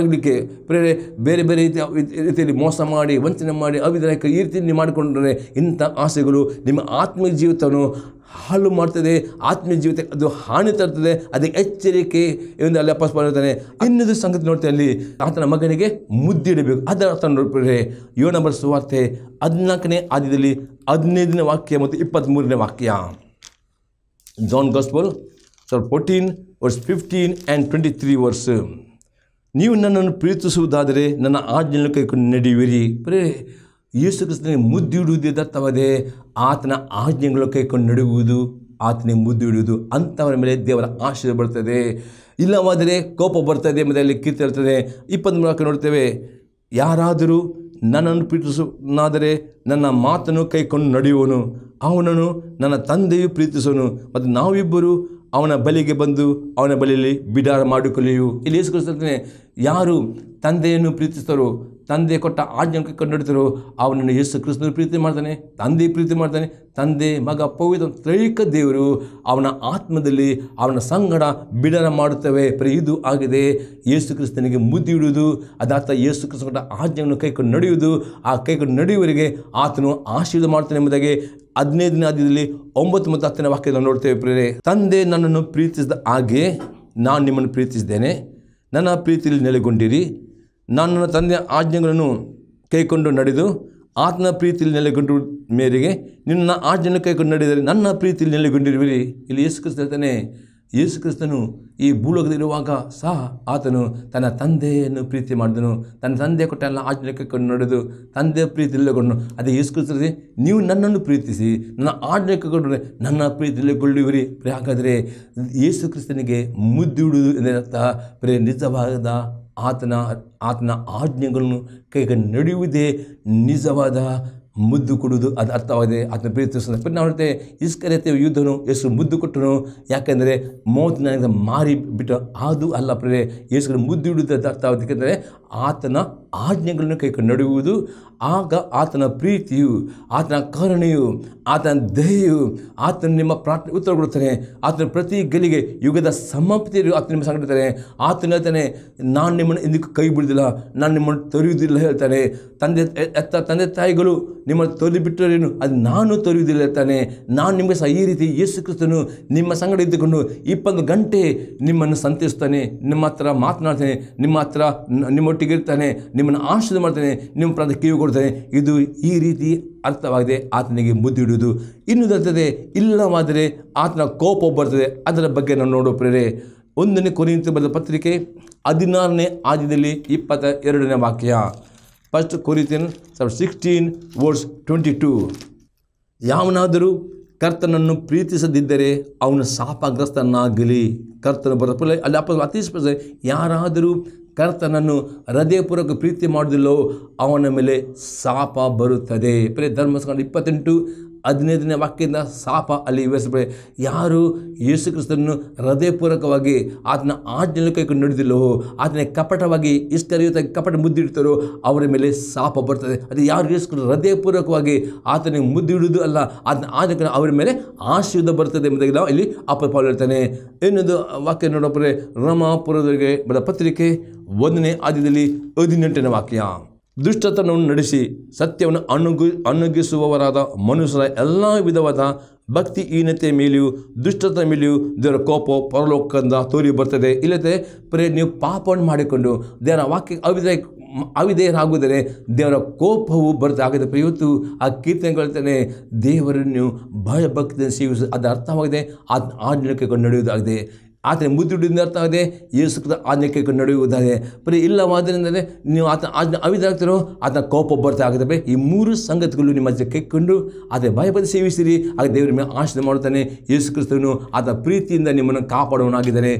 ಆಗಲಿಕ್ಕೆ ಪ್ರೇರೆ ಬೇರೆ ಬೇರೆ ರೀತಿಯ ರೀತಿಯಲ್ಲಿ ಮೋಸ ಮಾಡಿ ವಂಚನೆ ಮಾಡಿ ಅವಿದಾಯಕ ಈ ರೀತಿಯಲ್ಲಿ ಮಾಡಿಕೊಂಡ್ರೆ ಇಂಥ ಆಸೆಗಳು ನಿಮ್ಮ ಆತ್ಮ ಜೀವಿತವನ್ನು ಹಾಳು ಮಾಡ್ತದೆ ಆತ್ಮೀಯ ಜೀವಿತಕ್ಕೆ ಅದು ಹಾನಿ ತರ್ತದೆ ಅದಕ್ಕೆ ಎಚ್ಚರಿಕೆ ಎಂದು ಅಲ್ಲಿ ಮಾಡಿರ್ತಾನೆ ಇನ್ನೊಂದು ಸಂಗತಿ ನೋಡ್ತೇವೆ ಅಲ್ಲಿ ಆತನ ಮಗನಿಗೆ ಮುದ್ದಿಡಬೇಕು ಅದರ ಅರ್ಥ ನೋಡ್ಬಿಟ್ರೆ ಯೋ ನಂಬರ್ ಸುವಾರ್ತೆ ಹದಿನಾಲ್ಕನೇ ಆದ್ಯದಲ್ಲಿ ಹದಿನೈದನೇ ವಾಕ್ಯ ಮತ್ತು ಇಪ್ಪತ್ತ್ಮೂರನೇ ವಾಕ್ಯ John gospel sir fourteen verse fifteen and twenty three verse ನೀವು ನನ್ನನ್ನು ಪ್ರೀತಿಸುವುದಾದರೆ ನನ್ನ ಆಜ್ಞೆ ನಡೆಯುವಿರಿ ಬರೇ ಯೇಸು ಕ್ರಿಸ್ತನಿಗೆ ಇಡುವುದೇ ದತ್ತವದೆ ಆತನ ಆಜ್ಞೆಗಳು ಕೈಕೊಂಡು ನಡೆಯುವುದು ಆತನಿಗೆ ಮುದ್ದು ಹಿಡಿಯುವುದು ಅಂಥವರ ಮೇಲೆ ದೇವರ ಆಶೀರ್ವ ಬರ್ತದೆ ಇಲ್ಲವಾದರೆ ಕೋಪ ಬರ್ತದೆ ಮತ್ತೆ ಅಲ್ಲಿ ಕೀರ್ತಿರ್ತದೆ ಇಪ್ಪತ್ತ್ಮೂರಕ್ಕೆ ನೋಡ್ತೇವೆ ಯಾರಾದರೂ ನನ್ನನ್ನು ಪ್ರೀತಿಸುವನಾದರೆ ನನ್ನ ಮಾತನ್ನು ಕೈಕೊಂಡು ನಡೆಯುವನು ಅವನನ್ನು ನನ್ನ ತಂದೆಯು ಪ್ರೀತಿಸೋನು ಮತ್ತು ನಾವಿಬ್ಬರು ಅವನ ಬಲಿಗೆ ಬಂದು ಅವನ ಬಲಿಯಲ್ಲಿ ಬಿಡಾರ ಮಾಡಿಕೊಳ್ಳಿಯು ಇಲ್ಲಿ ಯಾರು ತಂದೆಯನ್ನು ಪ್ರೀತಿಸ್ತಾರೋ ತಂದೆ ಕೊಟ್ಟ ಕೈಕೊಂಡು ಕಂಡುಹಿಡಿದರು ಅವನನ್ನು ಯೇಸು ಕೃಷ್ಣನ ಪ್ರೀತಿ ಮಾಡ್ತಾನೆ ತಂದೆ ಪ್ರೀತಿ ಮಾಡ್ತಾನೆ ತಂದೆ ಮಗ ಪವಿದ ತ್ರೈಕ ದೇವರು ಅವನ ಆತ್ಮದಲ್ಲಿ ಅವನ ಸಂಗಡ ಬಿಡನ ಮಾಡುತ್ತವೆ ಪ್ರ ಇದು ಆಗಿದೆ ಯೇಸು ಕ್ರಿಸ್ತನಿಗೆ ಮುದ್ದಿ ಇಡುವುದು ಅದಾತ ಯೇಸು ಕೃಷ್ಣ ಕೊಟ್ಟ ಆಜ್ಞೆಯನ್ನು ಕೈಕೊಂಡು ನಡೆಯುವುದು ಆ ಕೈಕೊಂಡು ನಡೆಯುವವರಿಗೆ ಆತನು ಆಶೀರ್ವಾದ ಮಾಡ್ತಾನೆ ಎಂಬುದಾಗಿ ಹದಿನೈದನೇ ಆದ್ಯದಲ್ಲಿ ಒಂಬತ್ತು ಮತ್ತು ಹತ್ತನೇ ವಾಕ್ಯದಲ್ಲಿ ನೋಡ್ತೇವೆ ಪ್ರೇರೆ ತಂದೆ ನನ್ನನ್ನು ಪ್ರೀತಿಸಿದ ಹಾಗೆ ನಾನು ನಿಮ್ಮನ್ನು ಪ್ರೀತಿಸಿದ್ದೇನೆ ನನ್ನ ಪ್ರೀತಿಯಲ್ಲಿ ನೆಲೆಗೊಂಡಿರಿ ನಾನು ನನ್ನ ತಂದೆಯ ಆಜ್ಞೆಗಳನ್ನು ಕೈಕೊಂಡು ನಡೆದು ಆತನ ಪ್ರೀತಿಯಲ್ಲಿ ನೆಲೆಗೊಂಡು ಮೇರೆಗೆ ನಿನ್ನ ಆಜ್ಞೆಯನ್ನು ಕೈಕೊಂಡು ನಡೆದರೆ ನನ್ನ ಪ್ರೀತಿಯಲ್ಲಿ ನೆಲೆಗೊಂಡಿರುವಿರಿ ಇಲ್ಲಿ ಯೇಸು ಕ್ರಿಸ್ತ ಹೇಳ್ತಾನೆ ಯೇಸು ಕ್ರಿಸ್ತನು ಈ ಭೂಲೋಕದಲ್ಲಿರುವಾಗ ಸಹ ಆತನು ತನ್ನ ತಂದೆಯನ್ನು ಪ್ರೀತಿ ಮಾಡಿದನು ತನ್ನ ತಂದೆ ಕೊಟ್ಟ ಎಲ್ಲ ಆಜ್ಞೆ ಕೈಕೊಂಡು ನಡೆದು ತಂದೆಯ ಪ್ರೀತಿ ಇಲ್ಲಗೊಂಡು ಅದೇ ಯೇಸು ನೀವು ನನ್ನನ್ನು ಪ್ರೀತಿಸಿ ನನ್ನ ಆಜ್ಞೆ ಕೈಕೊಂಡು ನನ್ನ ಪ್ರೀತಿ ಕೊಳ್ಳುವಿರಿ ಹಾಗಾದರೆ ಯೇಸು ಕ್ರಿಸ್ತನಿಗೆ ಮುದ್ದಿಡುವುದು ಎಂದರೆ ನಿಜವಾದ ಆತನ ಆತನ ಆಜ್ಞೆಗಳನ್ನು ಕೈಗೆ ನಡೆಯುವುದೇ ನಿಜವಾದ ಮುದ್ದು ಕೊಡುವುದು ಅದು ಅರ್ಥವಾಗಿದೆ ಆತನ ಪ್ರೀತಿ ಪರಿ ಹೇಳ್ತೇವೆ ಯುದ್ಧನು ಹೆಸರು ಮುದ್ದು ಕೊಟ್ಟನು ಯಾಕೆಂದರೆ ಮೂವತ್ತು ನನಗೆ ಮಾರಿ ಬಿಟ್ಟು ಅದು ಅಲ್ಲ ಪ್ರೇ ಯೇಸುಗಳು ಮುದ್ದು ಇಡುವುದು ಅರ್ಥವಾಗುತ್ತೆ ಯಾಕೆಂದರೆ ಆತನ ಆಜ್ಞೆಗಳನ್ನು ಕೈ ನಡೆಯುವುದು ಆಗ ಆತನ ಪ್ರೀತಿಯು ಆತನ ಕರುಣೆಯು ಆತನ ದಯೆಯು ಆತನ ನಿಮ್ಮ ಪ್ರಾರ್ಥನೆ ಉತ್ತರ ಕೊಡುತ್ತಾನೆ ಆತನ ಪ್ರತಿ ಗೆಲಿಗೆ ಯುಗದ ಸಮಾಪ್ತಿಯಲ್ಲಿ ಆತನ ನಿಮ್ಮ ಸಂಘಟಿತಾನೆ ಆತನ ಹೇಳ್ತಾನೆ ನಾನು ನಿಮ್ಮನ್ನು ಎಂದಕ್ಕೂ ಕೈ ಬಿಡುವುದಿಲ್ಲ ನಾನು ನಿಮ್ಮನ್ನು ತೊರೆಯುವುದಿಲ್ಲ ಹೇಳ್ತಾನೆ ತಂದೆ ಎತ್ತ ತಂದೆ ತಾಯಿಗಳು ನಿಮ್ಮನ್ನು ಬಿಟ್ಟರೇನು ಅದು ನಾನು ತೊರೆಯುವುದಿಲ್ಲ ಹೇಳ್ತಾನೆ ನಾನು ನಿಮಗೆ ಸಹ ಈ ರೀತಿ ಯೇಸು ಕ್ರಿಸ್ತನು ನಿಮ್ಮ ಸಂಗಡ ಇದ್ದುಕೊಂಡು ಇಪ್ಪತ್ತು ಗಂಟೆ ನಿಮ್ಮನ್ನು ಸಂತಿಸ್ತಾನೆ ನಿಮ್ಮ ಹತ್ರ ಮಾತನಾಡ್ತಾನೆ ನಿಮ್ಮ ಹತ್ರ ನಿಮ್ಮೊಟ್ಟಿಗೆ ಇರ್ತಾನೆ ನಿಮ್ಮನ್ನು ಆಶೀರ್ವಾದ ಮಾಡ್ತೇನೆ ನಿಮ್ಮ ಪ್ರಾಂತ ಕಿವಿ ಕೊಡ್ತೇನೆ ಇದು ಈ ರೀತಿ ಅರ್ಥವಾಗಿದೆ ಆತನಿಗೆ ಮುದ್ದಿಡುವುದು ಇನ್ನು ತರ್ತದೆ ಇಲ್ಲವಾದರೆ ಆತನ ಕೋಪ ಬರ್ತದೆ ಅದರ ಬಗ್ಗೆ ನಾನು ನೋಡೋ ಪ್ರೇರೆ ಒಂದನೇ ಕುರಿತು ಬರೆದ ಪತ್ರಿಕೆ ಹದಿನಾರನೇ ಆದ್ಯದಲ್ಲಿ ಇಪ್ಪತ್ತ ಎರಡನೇ ವಾಕ್ಯ first Corinthian sixteen words twenty two ಯಾವನಾದರೂ ಕರ್ತನನ್ನು ಪ್ರೀತಿಸದಿದ್ದರೆ ಅವನು ಶಾಪಗ್ರಸ್ತನಾಗಲಿ ಕರ್ತನ ಬರಪ್ಪ ಅಲ್ಲಿ ಅಪ್ಪ ಅತಿ ಸ್ಪಷ್ಟ ಯಾರಾದರೂ ಕರ್ತನನ್ನು ಹೃದಯಪೂರ್ವಕ ಪ್ರೀತಿ ಮಾಡೋದಿಲ್ಲವೋ ಅವನ ಮೇಲೆ ಶಾಪ ಬರುತ್ತದೆ ಪ್ರೇ ಧರ್ಮಸ್ಕಂಡ ಇಪ್ಪತ್ತೆಂಟು ಹದಿನೈದನೇ ವಾಕ್ಯದಿಂದ ಸಾಪ ಅಲ್ಲಿ ವಿವರಿಸಬೇಡಿ ಯಾರು ಯೇಸು ಕ್ರಿಸ್ತನನ್ನು ಹೃದಯಪೂರ್ವಕವಾಗಿ ಆತನ ಆಜ್ಞೆಯನ್ನು ಕೈಕೊಂಡು ನಡೆದಿಲ್ಲವೋ ಆತನ ಕಪಟವಾಗಿ ಇಷ್ಟರಿಯುತ್ತ ಕಪಟ ಮುದ್ದಿಡ್ತಾರೋ ಅವರ ಮೇಲೆ ಸಾಪ ಬರ್ತದೆ ಅದು ಯಾರು ಯೇಸು ಹೃದಯಪೂರ್ವಕವಾಗಿ ಆತನಿಗೆ ಮುದ್ದಿಡುವುದು ಅಲ್ಲ ಆತನ ಆಜ್ಞೆ ಅವರ ಮೇಲೆ ಆಶೀರ್ವಾದ ಬರ್ತದೆ ಎಂಬುದಾಗಿ ನಾವು ಇಲ್ಲಿ ಅಪ್ಪ ಹೇಳ್ತಾನೆ ಇನ್ನೊಂದು ವಾಕ್ಯ ನೋಡೋಪ್ರೆ ರಮಾಪುರದವರಿಗೆ ಬಡ ಪತ್ರಿಕೆ ಒಂದನೇ ಆದ್ಯದಲ್ಲಿ ಹದಿನೆಂಟನೇ ವಾಕ್ಯ ದುಷ್ಟತನವನ್ನು ನಡೆಸಿ ಸತ್ಯವನ್ನು ಅಣುಗು ಅಣುಗಿಸುವವರಾದ ಮನುಷ್ಯರ ಎಲ್ಲ ವಿಧವಾದ ಭಕ್ತಿಹೀನತೆ ಮೇಲೆಯೂ ದುಷ್ಟತ ಮೇಲೆಯೂ ದೇವರ ಕೋಪ ಪರಲೋಕದಿಂದ ತೋರಿ ಬರ್ತದೆ ಇಲ್ಲದೆ ಪ್ರೇ ನೀವು ಪಾಪವನ್ನು ಮಾಡಿಕೊಂಡು ದೇವರ ವಾಕ್ಯ ಅವಿದಯ ಅವಿದೇಯರಾಗುವುದರೆ ದೇವರ ಕೋಪವು ಬರುತ್ತೆ ಆಗಿದೆ ಆ ಕೀರ್ತನೆಗಳ್ತಾನೆ ದೇವರನ್ನು ಭಯಭಕ್ತಿಯನ್ನು ಸೇವಿಸಿ ಅದು ಅರ್ಥವಾಗಿದೆ ಆಜ್ಞೆ ನಡೆಯುವುದಾಗಿದೆ ಆತನ ಮುದ್ದುಡಿಯಿಂದ ಅರ್ಥ ಆಗಿದೆ ಯೇಸುಕೃತ ಆಜ್ಞೆ ಆಜ್ಞೆಗೆ ನಡೆಯುವುದಾಗಿದೆ ಬರೀ ನೀವು ಆತನ ಆಜ್ಞೆ ಅವಿದಾಗ್ತಿರೋ ಆತನ ಕೋಪ ಬರ್ತಾ ಆಗುತ್ತೆ ಈ ಮೂರು ಸಂಗತಿಗಳು ನಿಮ್ಮ ಕೈಕೊಂಡು ಅದೇ ಭಯಪದ ಸೇವಿಸಿರಿ ಆಗ ದೇವರ ಮೇಲೆ ಆಶೀರ್ವಾದ ಮಾಡುತ್ತಾನೆ ಯೇಸು ಕ್ರಿಸ್ತನು ಆತನ ಪ್ರೀತಿಯಿಂದ ನಿಮ್ಮನ್ನು ಕಾಪಾಡುವನಾಗಿದ್ದಾನೆ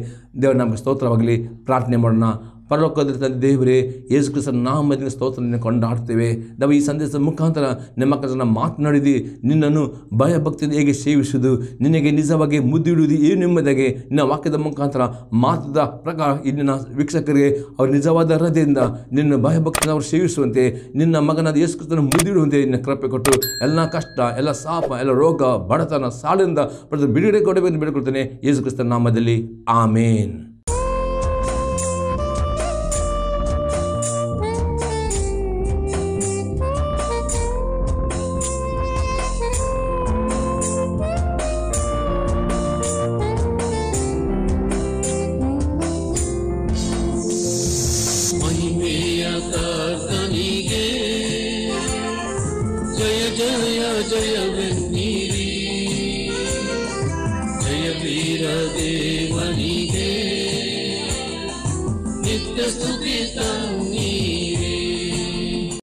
ದೇವರು ನಮಗೆ ಸ್ತೋತ್ರವಾಗಲಿ ಪ್ರಾರ್ಥನೆ ಮಾಡೋಣ ಪರಲೋಕದಲ್ಲಿ ತಂದೆ ದೇವರೇ ಯೇಸು ಕ್ರಿಸ್ತನ ನಾಮದಿಂದ ಸ್ತೋತ್ರ ಕೊಂಡಾಡ್ತೇವೆ ನಾವು ಈ ಸಂದೇಶದ ಮುಖಾಂತರ ನಿಮ್ಮ ಕಸನ ಮಾತನಾಡಿದಿ ನಿನ್ನನ್ನು ಭಯಭಕ್ತಿಯಿಂದ ಹೇಗೆ ಸೇವಿಸುವುದು ನಿನಗೆ ನಿಜವಾಗಿ ಮುದ್ದಿಡುವುದು ಏನು ಎಂಬುದಾಗೆ ನಿನ್ನ ವಾಕ್ಯದ ಮುಖಾಂತರ ಮಾತದ ಪ್ರಕಾರ ಇಲ್ಲಿನ ವೀಕ್ಷಕರಿಗೆ ಅವರು ನಿಜವಾದ ಹೃದಯದಿಂದ ನಿನ್ನ ಭಯಭಕ್ತಿಯನ್ನು ಅವರು ಸೇವಿಸುವಂತೆ ನಿನ್ನ ಮಗನಾದ ಯೇಸು ಕ್ರಿಸ್ತನ ಮುದ್ದಿಡುವಂತೆ ನಿನ್ನ ಕೃಪೆ ಕೊಟ್ಟು ಎಲ್ಲ ಕಷ್ಟ ಎಲ್ಲ ಸಾಪ ಎಲ್ಲ ರೋಗ ಬಡತನ ಸಾಲಿನಿಂದ ಪಡೆದು ಬಿಡುಗಡೆ ಕೊಡಬೇಕೆಂದು ಬೇಡಿಕೊಳ್ತೇನೆ ಯೇಸು ಕ್ರಿಸ್ತನ ನಾಮದಲ್ಲಿ ಆಮೇನ್